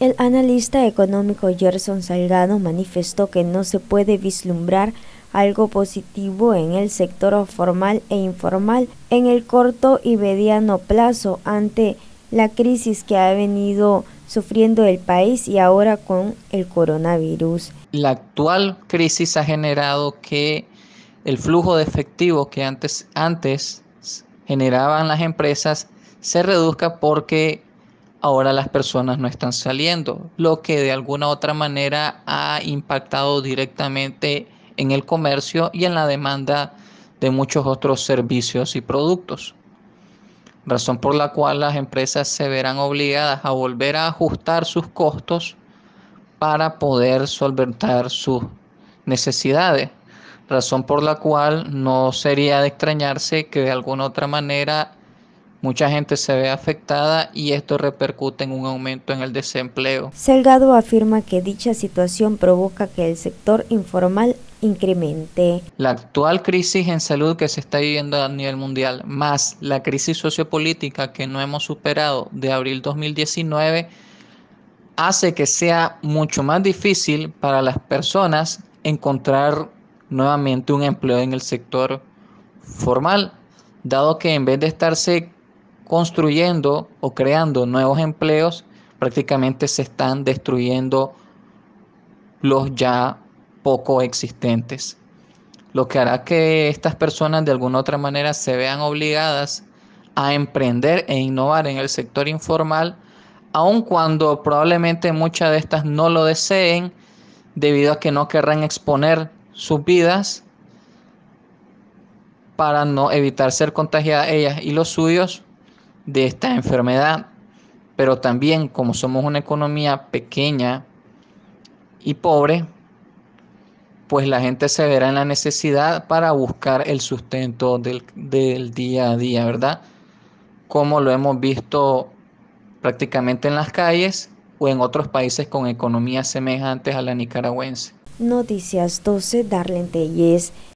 El analista económico Gerson Salgado manifestó que no se puede vislumbrar algo positivo en el sector formal e informal en el corto y mediano plazo ante la crisis que ha venido sufriendo el país y ahora con el coronavirus. La actual crisis ha generado que el flujo de efectivo que antes, antes generaban las empresas se reduzca porque ahora las personas no están saliendo, lo que de alguna otra manera ha impactado directamente en el comercio y en la demanda de muchos otros servicios y productos. Razón por la cual las empresas se verán obligadas a volver a ajustar sus costos para poder solventar sus necesidades. Razón por la cual no sería de extrañarse que de alguna otra manera Mucha gente se ve afectada y esto repercute en un aumento en el desempleo. Salgado afirma que dicha situación provoca que el sector informal incremente. La actual crisis en salud que se está viviendo a nivel mundial, más la crisis sociopolítica que no hemos superado de abril 2019, hace que sea mucho más difícil para las personas encontrar nuevamente un empleo en el sector formal, dado que en vez de estarse construyendo o creando nuevos empleos, prácticamente se están destruyendo los ya poco existentes. Lo que hará que estas personas de alguna u otra manera se vean obligadas a emprender e innovar en el sector informal, aun cuando probablemente muchas de estas no lo deseen debido a que no querrán exponer sus vidas para no evitar ser contagiadas ellas y los suyos de esta enfermedad, pero también como somos una economía pequeña y pobre, pues la gente se verá en la necesidad para buscar el sustento del, día a día, ¿verdad? Como lo hemos visto prácticamente en las calles o en otros países con economías semejantes a la nicaragüense. Noticias 12, Darlene